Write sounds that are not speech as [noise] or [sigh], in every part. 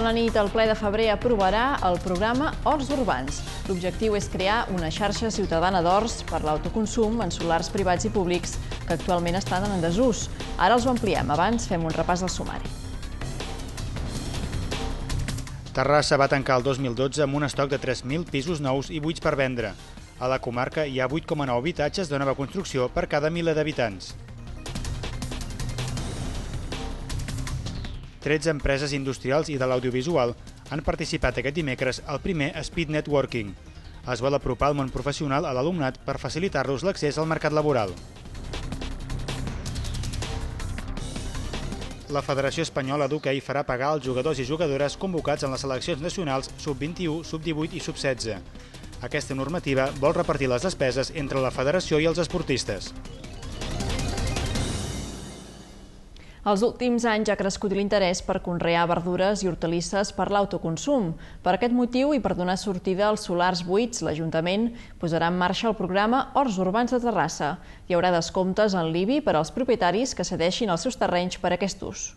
bona la nit, el ple de febrer aprovarà el programa Horts Urbans. L'objectiu és crear una xarxa ciutadana d'horts per l'autoconsum en solars privats i públics que actualment estan en desús. Ara els ho ampliem. Abans fem un repàs del sumari. Terrassa va tancar el 2012 amb un estoc de 3.000 pisos nous i buits per vendre. A la comarca hi ha 8,9 habitatges de nova construcció per cada mila d'habitants. 13 empreses industrials i de l'audiovisual han participat aquest dimecres al primer Speed Networking. Es vol apropar el món professional a l'alumnat per facilitar-los l'accés al mercat laboral. La Federació Espanyola d'Hockey farà pagar als jugadors i jugadores convocats en les seleccions nacionals sub-21, sub-18 i sub-16. Aquesta normativa vol repartir les despeses entre la federació i els esportistes. Els últims anys ha crescut l'interès per conrear verdures i hortalisses per l'autoconsum. Per aquest motiu i per donar sortida als solars buits, l'Ajuntament posarà en marxa el programa Horts Urbans de Terrassa. Hi haurà descomptes en l'IBI per als propietaris que cedeixin els seus terrenys per aquest ús.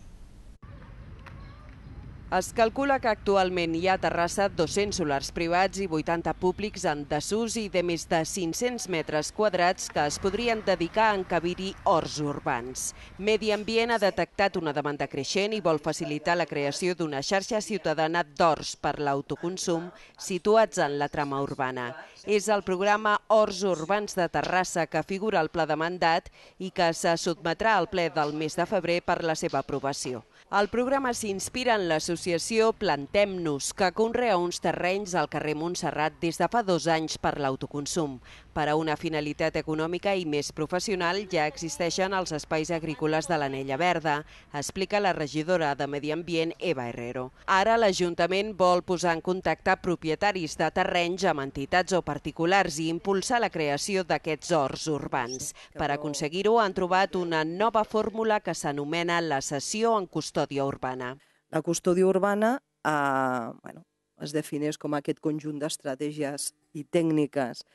Es calcula que actualment hi ha a Terrassa 200 solars privats i 80 públics en desús i de més de 500 metres quadrats que es podrien dedicar a encabir-hi horts urbans. Medi Ambient ha detectat una demanda creixent i vol facilitar la creació d'una xarxa ciutadana d'horts per l'autoconsum situats en la trama urbana. És el programa Horts Urbans de Terrassa que figura al pla de mandat i que se sotmetrà al ple del mes de febrer per la seva aprovació. El programa s'inspira en l'associació Plantem-nos, que conrea uns terrenys al carrer Montserrat des de fa dos anys per l'autoconsum. Per a una finalitat econòmica i més professional ja existeixen els espais agrícoles de l'Anella Verda, explica la regidora de Medi Ambient Eva Herrero. Ara l'Ajuntament vol posar en contacte propietaris de terrenys amb entitats o particulars i impulsar la creació d'aquests horts urbans. Per aconseguir-ho han trobat una nova fórmula que s'anomena la cessió en custòdia urbana. La custòdia urbana eh, bueno, es defineix com aquest conjunt d'estratègies i tècniques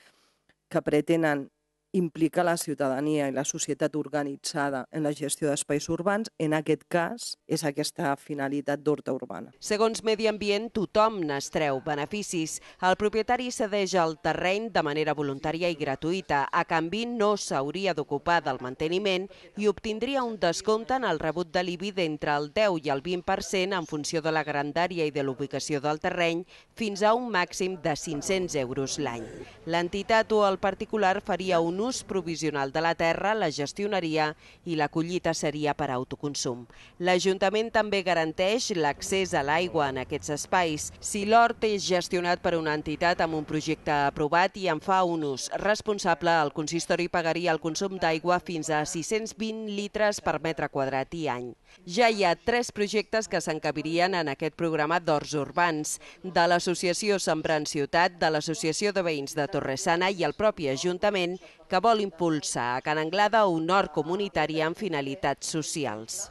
que implica la ciutadania i la societat organitzada en la gestió d'espais urbans, en aquest cas és aquesta finalitat d'horta urbana. Segons Medi Ambient, tothom n'estreu beneficis. El propietari cedeix el terreny de manera voluntària i gratuïta. A canvi, no s'hauria d'ocupar del manteniment i obtindria un descompte en el rebut de l'IBI d'entre el 10 i el 20% en funció de la grandària i de l'ubicació del terreny, fins a un màxim de 500 euros l'any. L'entitat o el particular faria un ús provisional de la terra, la gestionaria i la collita seria per autoconsum. L'Ajuntament també garanteix l'accés a l'aigua en aquests espais. Si l'hort és gestionat per una entitat amb un projecte aprovat i en fa un ús responsable, el consistori pagaria el consum d'aigua fins a 620 litres per metre quadrat i any. Ja hi ha tres projectes que s'encabirien en aquest programa d'horts urbans, de l'Associació Sembrant Ciutat, de l'Associació de Veïns de Torresana i el propi Ajuntament que vol impulsar a Can Anglada un hort comunitari amb finalitats socials.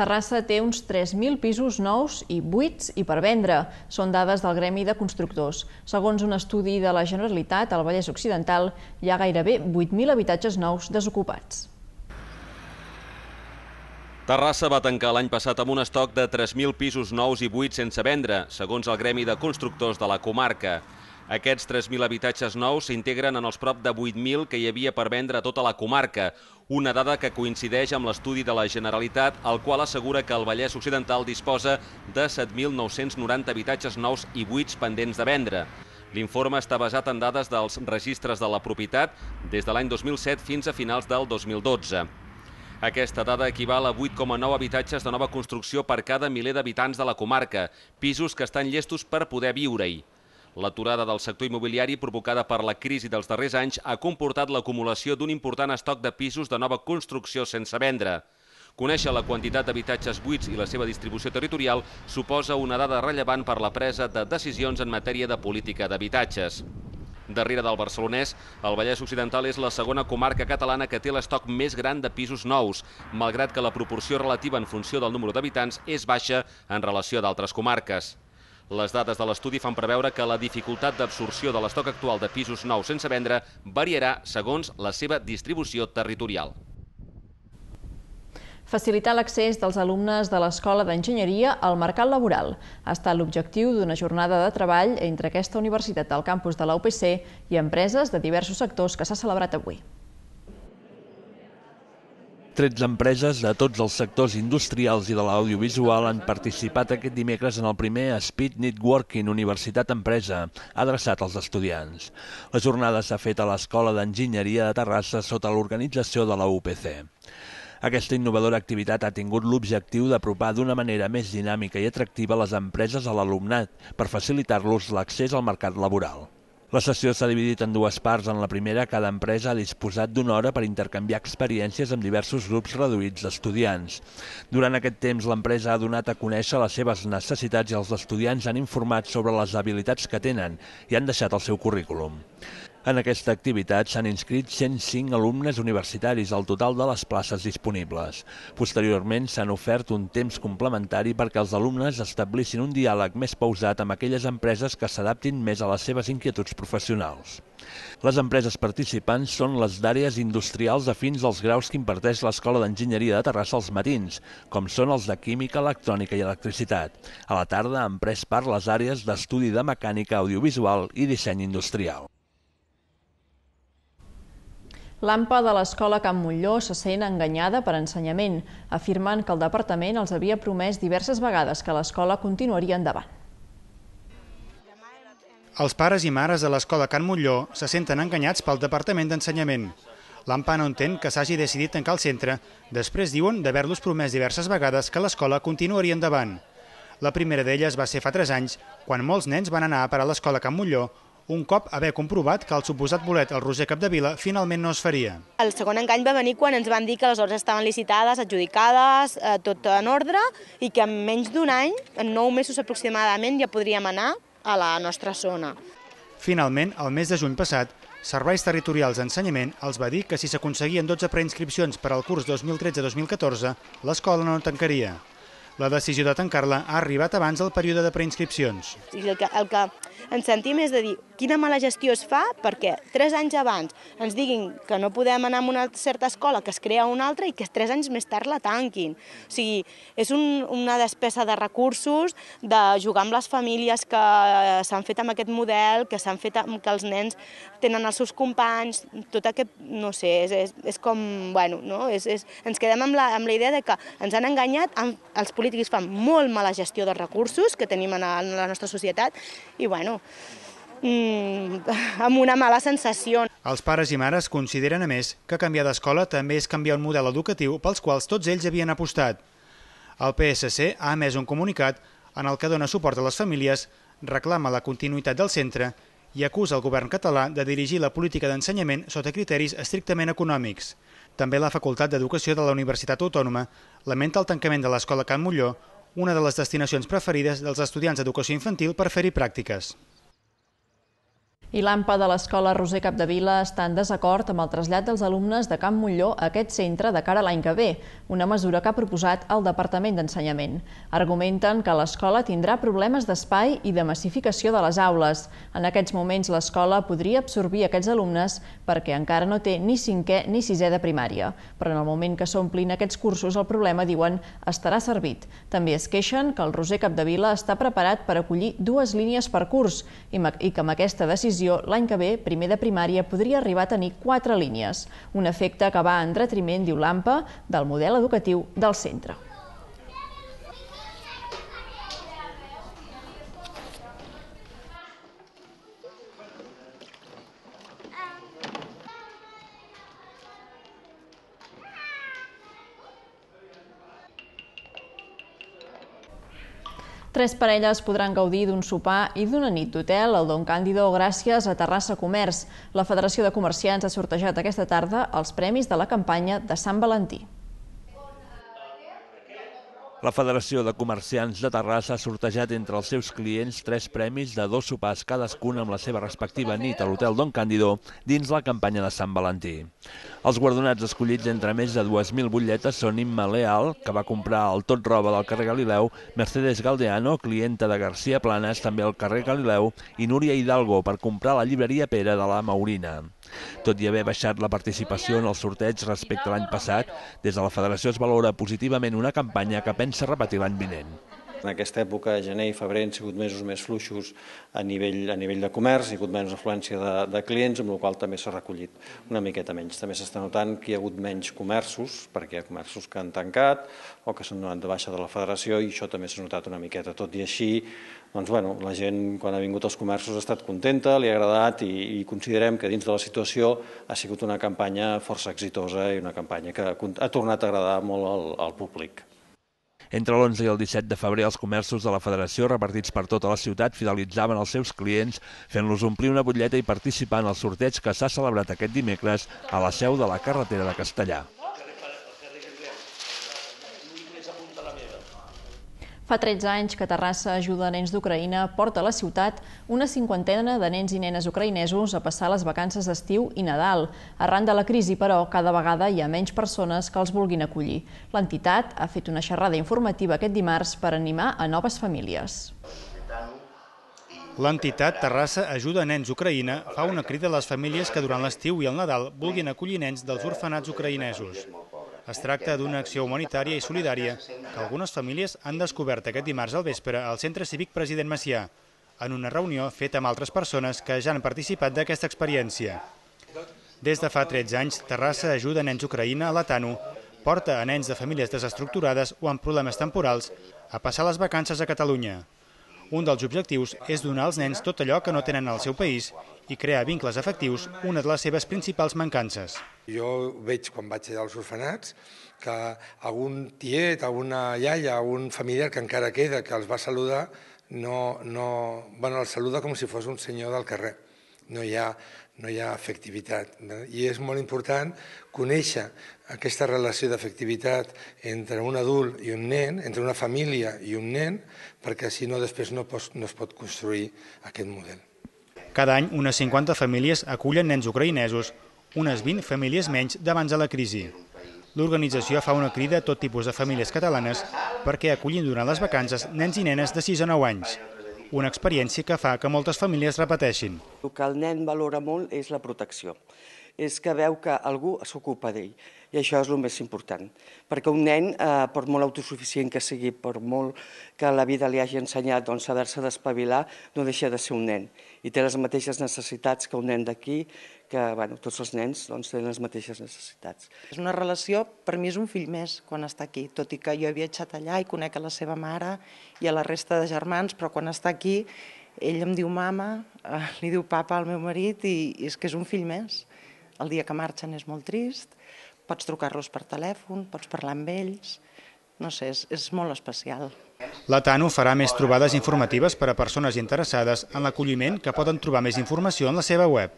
Terrassa té uns 3.000 pisos nous i buits i per vendre. Són dades del Gremi de Constructors. Segons un estudi de la Generalitat, al Vallès Occidental hi ha gairebé 8.000 habitatges nous desocupats. Terrassa va tancar l'any passat amb un estoc de 3.000 pisos nous i buits sense vendre, segons el Gremi de Constructors de la comarca. Aquests 3.000 habitatges nous s'integren en els prop de 8.000 que hi havia per vendre a tota la comarca, una dada que coincideix amb l'estudi de la Generalitat, el qual assegura que el Vallès Occidental disposa de 7.990 habitatges nous i buits pendents de vendre. L'informe està basat en dades dels registres de la propietat des de l'any 2007 fins a finals del 2012. Aquesta dada equival a 8,9 habitatges de nova construcció per cada miler d'habitants de la comarca, pisos que estan llestos per poder viure-hi. L'aturada del sector immobiliari provocada per la crisi dels darrers anys ha comportat l'acumulació d'un important estoc de pisos de nova construcció sense vendre. Conèixer la quantitat d'habitatges buits i la seva distribució territorial suposa una dada rellevant per la presa de decisions en matèria de política d'habitatges. Darrere del barcelonès, el Vallès Occidental és la segona comarca catalana que té l'estoc més gran de pisos nous, malgrat que la proporció relativa en funció del número d'habitants és baixa en relació d'altres comarques. Les dades de l'estudi fan preveure que la dificultat d'absorció de l'estoc actual de pisos nous sense vendre variarà segons la seva distribució territorial. Facilitar l'accés dels alumnes de l'Escola d'Enginyeria al mercat laboral ha estat l'objectiu d'una jornada de treball entre aquesta universitat del campus de la UPC i empreses de diversos sectors que s'ha celebrat avui. 13 empreses de tots els sectors industrials i de l'audiovisual han participat aquest dimecres en el primer Speed Networking Universitat Empresa, adreçat als estudiants. La jornada s'ha fet a l'Escola d'Enginyeria de Terrassa sota l'organització de la UPC. Aquesta innovadora activitat ha tingut l'objectiu d'apropar d'una manera més dinàmica i atractiva les empreses a l'alumnat per facilitar-los l'accés al mercat laboral. La sessió s'ha dividit en dues parts. En la primera, cada empresa ha disposat d'una hora per intercanviar experiències amb diversos grups reduïts d'estudiants. Durant aquest temps, l'empresa ha donat a conèixer les seves necessitats i els estudiants han informat sobre les habilitats que tenen i han deixat el seu currículum. En aquesta activitat s'han inscrit 105 alumnes universitaris al total de les places disponibles. Posteriorment s'han ofert un temps complementari perquè els alumnes establissin un diàleg més pausat amb aquelles empreses que s'adaptin més a les seves inquietuds professionals. Les empreses participants són les d'àrees industrials afins als graus que imparteix l'Escola d'Enginyeria de Terrassa als matins, com són els de Química, Electrònica i Electricitat. A la tarda han pres part les àrees d'estudi de mecànica audiovisual i disseny industrial. L'AMPA de l'Escola Can Molló se sent enganyada per ensenyament, afirmant que el departament els havia promès diverses vegades que l'escola continuaria endavant. Els pares i mares de l'Escola Can Molló se senten enganyats pel Departament d'Ensenyament. L'AMPA no entén que s'hagi decidit tancar el centre, després diuen d'haver-los promès diverses vegades que l'escola continuaria endavant. La primera d'elles va ser fa 3 anys, quan molts nens van anar a parar a l'Escola Can Molló un cop haver comprovat que el suposat bolet al Roser Capdevila finalment no es faria. El segon engany va venir quan ens van dir que les obres estaven licitades, adjudicades, eh, tot en ordre, i que en menys d'un any, en nou mesos aproximadament, ja podríem anar a la nostra zona. Finalment, el mes de juny passat, Serveis Territorials d'Ensenyament els va dir que si s'aconseguien 12 preinscripcions per al curs 2013-2014, l'escola no tancaria. La decisió de tancar-la ha arribat abans del període de preinscripcions. El que, el que ens sentim és de dir quina mala gestió es fa perquè tres anys abans ens diguin que no podem anar a una certa escola, que es crea una altra i que tres anys més tard la tanquin. O sigui, és un, una despesa de recursos, de jugar amb les famílies que s'han fet amb aquest model, que s'han fet amb que els nens tenen els seus companys, tot aquest, no sé, és, és, és com, bueno, no? és, és, ens quedem amb la, amb la idea de que ens han enganyat, amb, els polítics polítics fan molt mala gestió dels recursos que tenim en la nostra societat i, bueno, mm, [laughs] amb una mala sensació. Els pares i mares consideren, a més, que canviar d'escola també és canviar un model educatiu pels quals tots ells havien apostat. El PSC ha emès un comunicat en el que dona suport a les famílies, reclama la continuïtat del centre i acusa el govern català de dirigir la política d'ensenyament sota criteris estrictament econòmics. També la Facultat d'Educació de la Universitat Autònoma lamenta el tancament de l'Escola Can Molló, una de les destinacions preferides dels estudiants d'educació infantil per fer-hi pràctiques. I l'AMPA de l'Escola Roser Capdevila està en desacord amb el trasllat dels alumnes de Camp Molló a aquest centre de cara a l'any que ve, una mesura que ha proposat el Departament d'Ensenyament. Argumenten que l'escola tindrà problemes d'espai i de massificació de les aules. En aquests moments l'escola podria absorbir aquests alumnes perquè encara no té ni cinquè ni sisè de primària. Però en el moment que s'omplin aquests cursos el problema, diuen, estarà servit. També es queixen que el Roser Capdevila està preparat per acollir dues línies per curs i que amb aquesta decisió divisió, l'any que ve, primer de primària, podria arribar a tenir quatre línies, un efecte que va en detriment, diu l'AMPA, del model educatiu del centre. Tres parelles podran gaudir d'un sopar i d'una nit d'hotel al Don Càndido gràcies a Terrassa Comerç. La Federació de Comerciants ha sortejat aquesta tarda els premis de la campanya de Sant Valentí. La Federació de Comerciants de Terrassa ha sortejat entre els seus clients tres premis de dos sopars cadascun amb la seva respectiva nit a l'hotel Don Càndido dins la campanya de Sant Valentí. Els guardonats escollits entre més de 2.000 butlletes són Imma Leal, que va comprar el Tot Roba del carrer Galileu, Mercedes Galdeano, clienta de Garcia Planes, també al carrer Galileu, i Núria Hidalgo, per comprar la llibreria Pere de la Maurina. Tot i haver baixat la participació en el sorteig respecte a l'any passat, des de la federació es valora positivament una campanya que pensa repetir l'any vinent. En aquesta època, gener i febrer, han sigut mesos més fluixos a nivell, a nivell de comerç, hi ha hagut menys afluència de, de clients, amb la qual també s'ha recollit una miqueta menys. També s'està notant que hi ha hagut menys comerços, perquè hi ha comerços que han tancat o que s'han donat de baixa de la federació i això també s'ha notat una miqueta. Tot i així, doncs, bueno, la gent, quan ha vingut als comerços, ha estat contenta, li ha agradat i, i considerem que dins de la situació ha sigut una campanya força exitosa i una campanya que ha tornat a agradar molt al, al públic. Entre l'11 i el 17 de febrer, els comerços de la Federació, repartits per tota la ciutat, fidelitzaven els seus clients, fent-los omplir una butlleta i participar en el sorteig que s'ha celebrat aquest dimecres a la seu de la carretera de Castellà. Fa 13 anys que Terrassa ajuda a nens d'Ucraïna, porta a la ciutat una cinquantena de nens i nenes ucraïnesos a passar les vacances d'estiu i Nadal. Arran de la crisi, però, cada vegada hi ha menys persones que els vulguin acollir. L'entitat ha fet una xerrada informativa aquest dimarts per animar a noves famílies. L'entitat Terrassa Ajuda Nens Ucraïna fa una crida a les famílies que durant l'estiu i el Nadal vulguin acollir nens dels orfenats ucraïnesos. Es tracta d'una acció humanitària i solidària que algunes famílies han descobert aquest dimarts al vespre al Centre Cívic President Macià, en una reunió feta amb altres persones que ja han participat d'aquesta experiència. Des de fa 13 anys, Terrassa ajuda nens ucraïna a l'Atano, porta a nens de famílies desestructurades o amb problemes temporals a passar les vacances a Catalunya. Un dels objectius és donar als nens tot allò que no tenen al seu país i crear vincles efectius una de les seves principals mancances. Jo veig quan vaig allà als orfenats que algun tiet, alguna iaia, algun familiar que encara queda que els va saludar, no, no, bueno, els saluda com si fos un senyor del carrer. No hi ha, no hi ha afectivitat. I és molt important conèixer aquesta relació d'afectivitat entre un adult i un nen, entre una família i un nen, perquè si no després no, pots, no es pot construir aquest model. Cada any, unes 50 famílies acullen nens ucraïnesos, unes 20 famílies menys d'abans de la crisi. L'organització fa una crida a tot tipus de famílies catalanes perquè acullin durant les vacances nens i nenes de 6 a 9 anys. Una experiència que fa que moltes famílies repeteixin. El que el nen valora molt és la protecció és que veu que algú s'ocupa d'ell. I això és el més important, perquè un nen, eh, per molt autosuficient que sigui, per molt que la vida li hagi ensenyat doncs, saber-se despavilar, no deixa de ser un nen i té les mateixes necessitats que un nen d'aquí, que bueno, tots els nens doncs, tenen les mateixes necessitats. És una relació, per mi és un fill més quan està aquí, tot i que jo he viatjat allà i conec a la seva mare i a la resta de germans, però quan està aquí ell em diu mama, eh, li diu papa al meu marit i, i és que és un fill més el dia que marxen és molt trist, pots trucar-los per telèfon, pots parlar amb ells, no sé, és, és molt especial. La TANU farà més trobades informatives per a persones interessades en l'acolliment que poden trobar més informació en la seva web.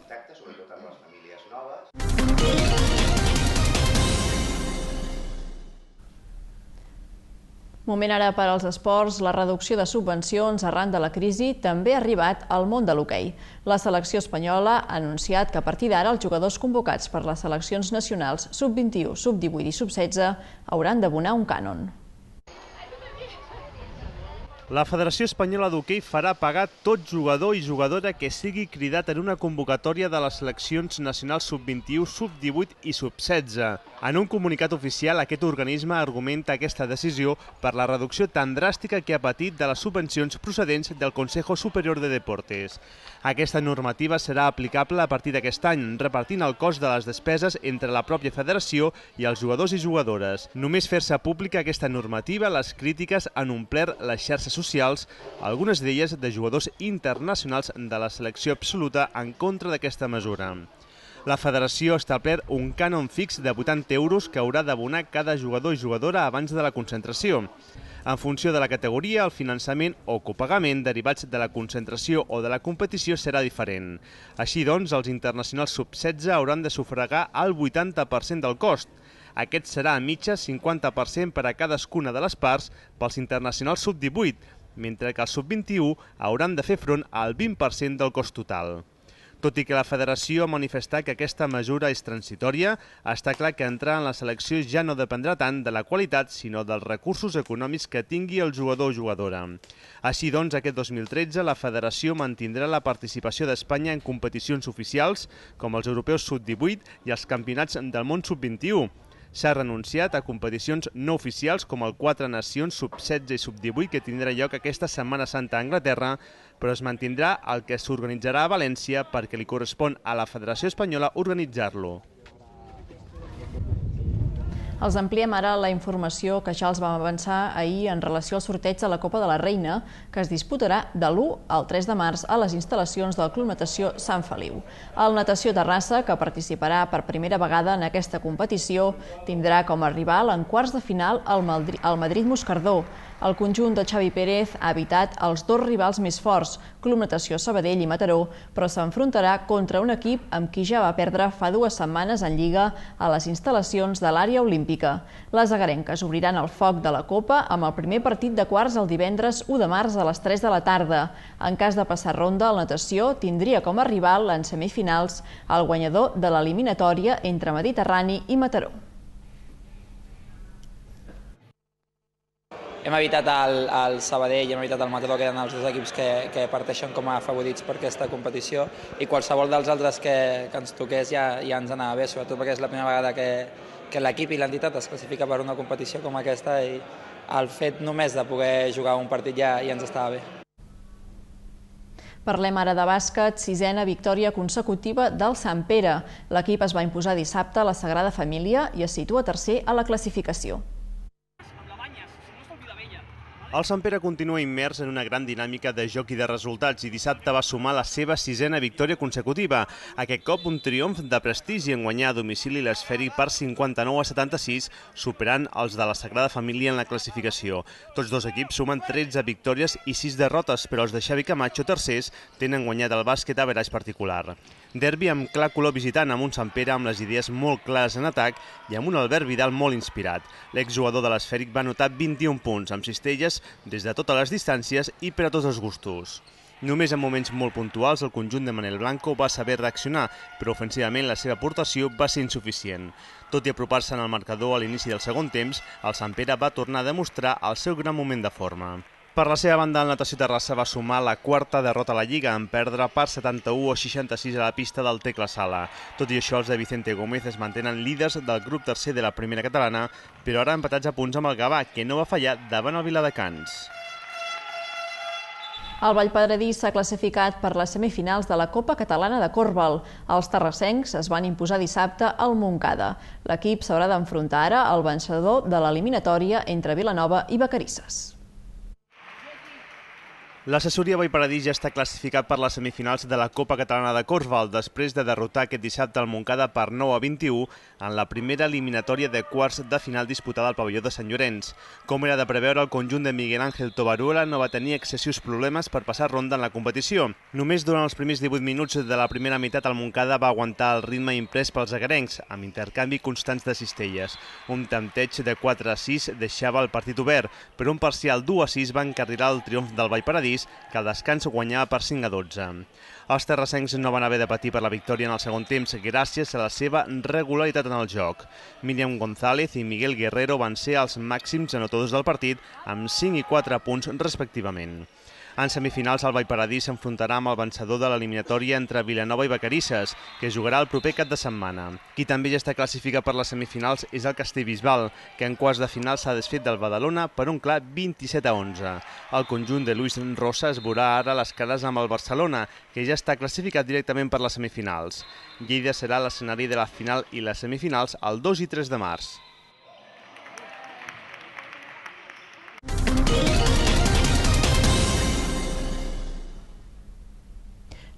Moment ara per als esports, la reducció de subvencions arran de la crisi també ha arribat al món de l'hoquei. La selecció espanyola ha anunciat que a partir d'ara els jugadors convocats per les seleccions nacionals sub-21, sub-18 i sub-16 hauran d'abonar un cànon. La Federació Espanyola d'Hockey farà pagar tot jugador i jugadora que sigui cridat en una convocatòria de les seleccions nacionals sub-21, sub-18 i sub-16. En un comunicat oficial, aquest organisme argumenta aquesta decisió per la reducció tan dràstica que ha patit de les subvencions procedents del Consejo Superior de Deportes. Aquesta normativa serà aplicable a partir d'aquest any, repartint el cost de les despeses entre la pròpia federació i els jugadors i jugadores. Només fer-se pública aquesta normativa, les crítiques han omplert les xarxes socials socials, algunes d'elles de jugadors internacionals de la selecció absoluta en contra d'aquesta mesura. La federació ha establert un cànon fix de 80 euros que haurà d'abonar cada jugador i jugadora abans de la concentració. En funció de la categoria, el finançament o copagament derivats de la concentració o de la competició serà diferent. Així doncs, els internacionals sub-16 hauran de sufragar el 80% del cost. Aquest serà a mitja 50% per a cadascuna de les parts pels internacionals sub-18, mentre que els sub-21 hauran de fer front al 20% del cost total. Tot i que la federació ha manifestat que aquesta mesura és transitòria, està clar que entrar en la selecció ja no dependrà tant de la qualitat, sinó dels recursos econòmics que tingui el jugador o jugadora. Així doncs, aquest 2013 la federació mantindrà la participació d'Espanya en competicions oficials, com els europeus sub-18 i els campionats del món sub-21, s'ha renunciat a competicions no oficials com el Quatre Nacions Sub-16 i Sub-18 que tindrà lloc aquesta Setmana Santa a Anglaterra, però es mantindrà el que s'organitzarà a València perquè li correspon a la Federació Espanyola organitzar-lo. Els ampliem ara la informació que ja els vam avançar ahir en relació al sorteig de la Copa de la Reina, que es disputarà de l'1 al 3 de març a les instal·lacions del Club Natació Sant Feliu. El Natació Terrassa, que participarà per primera vegada en aquesta competició, tindrà com a rival en quarts de final el Madrid-Moscardó, el conjunt de Xavi Pérez ha evitat els dos rivals més forts, Club Natació Sabadell i Mataró, però s'enfrontarà contra un equip amb qui ja va perdre fa dues setmanes en Lliga a les instal·lacions de l'àrea olímpica. Les agarenques obriran el foc de la Copa amb el primer partit de quarts el divendres 1 de març a les 3 de la tarda. En cas de passar ronda, la natació tindria com a rival en semifinals el guanyador de l'eliminatòria entre Mediterrani i Mataró. hem evitat el, el Sabadell i hem evitat el Mataró, que eren els dos equips que, que parteixen com a favorits per aquesta competició, i qualsevol dels altres que, que ens toqués ja, ja ens anava bé, sobretot perquè és la primera vegada que, que l'equip i l'entitat es classifica per una competició com aquesta i el fet només de poder jugar un partit ja, ja ens estava bé. Parlem ara de bàsquet, sisena victòria consecutiva del Sant Pere. L'equip es va imposar dissabte a la Sagrada Família i es situa tercer a la classificació. El Sant Pere continua immers en una gran dinàmica de joc i de resultats i dissabte va sumar la seva sisena victòria consecutiva. Aquest cop un triomf de prestigi en guanyar a domicili l'esfèric per 59 a 76, superant els de la Sagrada Família en la classificació. Tots dos equips sumen 13 victòries i 6 derrotes, però els de Xavi Camacho tercers tenen guanyat el bàsquet a veraix particular derbi amb clar color visitant amb un Sant Pere amb les idees molt clares en atac i amb un Albert Vidal molt inspirat. L'exjugador de l'esfèric va anotar 21 punts amb cistelles des de totes les distàncies i per a tots els gustos. Només en moments molt puntuals el conjunt de Manel Blanco va saber reaccionar, però ofensivament la seva aportació va ser insuficient. Tot i apropar-se en el marcador a l'inici del segon temps, el Sant Pere va tornar a demostrar el seu gran moment de forma. Per la seva banda, el Natació Terrassa va sumar la quarta derrota a la Lliga en perdre per 71 o 66 a la pista del Tecla Sala. Tot i això, els de Vicente Gómez es mantenen líders del grup tercer de la primera catalana, però ara empatats a punts amb el Gavà, que no va fallar davant el Viladecans. El Vallpadredí s'ha classificat per les semifinals de la Copa Catalana de Corbal. Els terrassencs es van imposar dissabte al Montcada. L'equip s'haurà d'enfrontar ara al vencedor de l'eliminatòria entre Vilanova i Vacarisses. L'assessoria Vallparadís ja està classificat per les semifinals de la Copa Catalana de Corsval després de derrotar aquest dissabte el Moncada per 9 a 21 en la primera eliminatòria de quarts de final disputada al pavelló de Sant Llorenç. Com era de preveure, el conjunt de Miguel Ángel Tobaruela no va tenir excessius problemes per passar ronda en la competició. Només durant els primers 18 minuts de la primera meitat el Moncada va aguantar el ritme imprès pels agarencs, amb intercanvi constants de cistelles. Un tanteig de 4 a 6 deixava el partit obert, però un parcial 2 a 6 va encarrilar el triomf del Vallparadís París, que al descans guanyava per 5 a 12. Els terrassencs no van haver de patir per la victòria en el segon temps gràcies a la seva regularitat en el joc. Miriam González i Miguel Guerrero van ser els màxims anotadors del partit amb 5 i 4 punts respectivament. En semifinals, el Vallparadís s'enfrontarà amb el vencedor de l'eliminatòria entre Vilanova i Vacarisses, que jugarà el proper cap de setmana. Qui també ja està classificat per les semifinals és el Castellbisbal, que en quarts de final s'ha desfet del Badalona per un clar 27 a 11. El conjunt de Luis Rosa es veurà ara les cares amb el Barcelona, que ja està classificat directament per les semifinals. Lleida serà l'escenari de la final i les semifinals el 2 i 3 de març.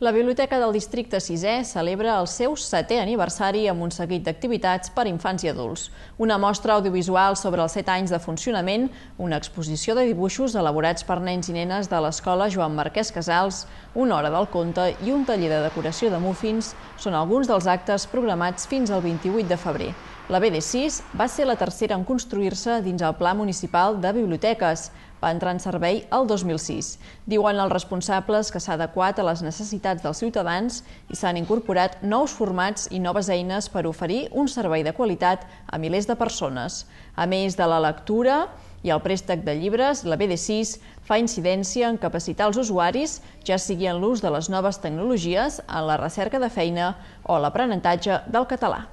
La Biblioteca del Districte 6è celebra el seu setè aniversari amb un seguit d'activitats per a infants i adults. Una mostra audiovisual sobre els set anys de funcionament, una exposició de dibuixos elaborats per nens i nenes de l'escola Joan Marquès Casals, una hora del conte i un taller de decoració de muffins són alguns dels actes programats fins al 28 de febrer. La BD6 va ser la tercera en construir-se dins el Pla Municipal de Biblioteques va entrar en servei el 2006. Diuen els responsables que s'ha adequat a les necessitats dels ciutadans i s'han incorporat nous formats i noves eines per oferir un servei de qualitat a milers de persones. A més de la lectura, i el préstec de llibres, la BD6, fa incidència en capacitar els usuaris, ja sigui en l'ús de les noves tecnologies, en la recerca de feina o l'aprenentatge del català.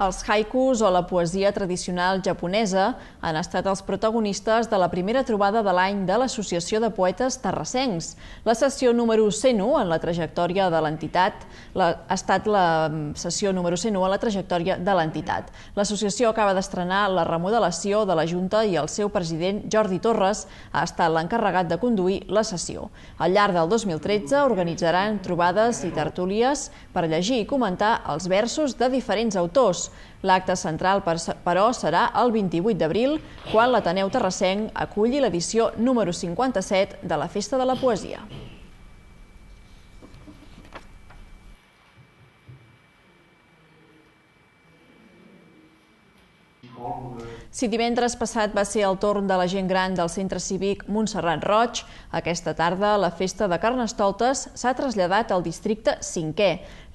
Els haikus o la poesia tradicional japonesa han estat els protagonistes de la primera trobada de l'any de l'Associació de Poetes Terrassencs. La sessió número 101 en la trajectòria de l'entitat ha estat la mm, sessió número 101 en la trajectòria de l'entitat. L'associació acaba d'estrenar la remodelació de la Junta i el seu president, Jordi Torres, ha estat l'encarregat de conduir la sessió. Al llarg del 2013 organitzaran trobades i tertúlies per llegir i comentar els versos de diferents autors, L'acte central, però, serà el 28 d'abril, quan l'Ateneu Terrassenc aculli l'edició número 57 de la Festa de la Poesia. Si divendres passat va ser el torn de la gent gran del centre cívic Montserrat Roig, aquesta tarda la festa de Carnestoltes s'ha traslladat al districte 5è.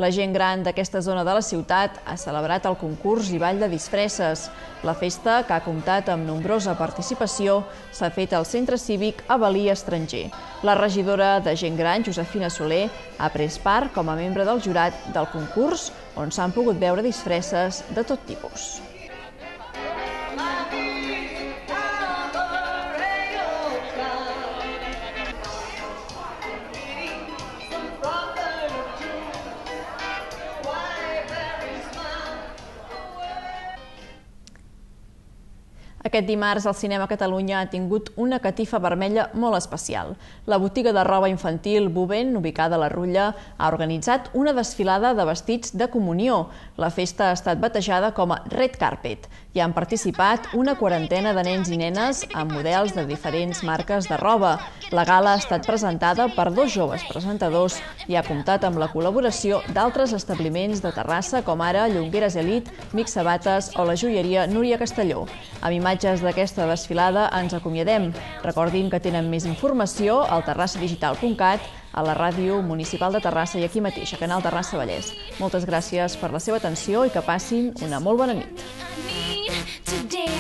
La gent gran d'aquesta zona de la ciutat ha celebrat el concurs i ball de disfresses. La festa, que ha comptat amb nombrosa participació, s'ha fet al centre cívic Balí Estranger. La regidora de gent gran, Josefina Soler, ha pres part com a membre del jurat del concurs, on s'han pogut veure disfresses de tot tipus. Aquest dimarts el Cinema Catalunya ha tingut una catifa vermella molt especial. La botiga de roba infantil Bovent, ubicada a la Rulla, ha organitzat una desfilada de vestits de comunió. La festa ha estat batejada com a Red Carpet. Hi han participat una quarantena de nens i nenes amb models de diferents marques de roba. La gala ha estat presentada per dos joves presentadors i ha comptat amb la col·laboració d'altres establiments de Terrassa com ara Llongueres Elite, Mix Sabates o la joieria Núria Castelló. Amb imatges imatges d'aquesta desfilada ens acomiadem. Recordin que tenen més informació al terrassadigital.cat, a la ràdio municipal de Terrassa i aquí mateix, a Canal Terrassa Vallès. Moltes gràcies per la seva atenció i que passin una molt bona nit.